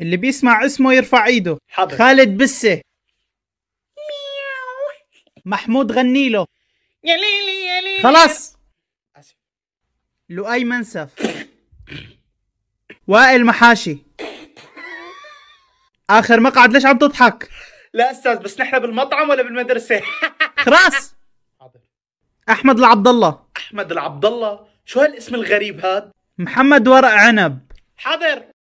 اللي بيسمع اسمه يرفع ايده حضر. خالد بسه مياو محمود غني له يا ليلي يا ليلي خلاص لؤي منسف وائل محاشي اخر مقعد ليش عم تضحك لا استاذ بس نحن بالمطعم ولا بالمدرسه خلاص حاضر احمد العبد الله احمد العبد الله شو هالاسم الغريب هاد محمد ورق عنب حاضر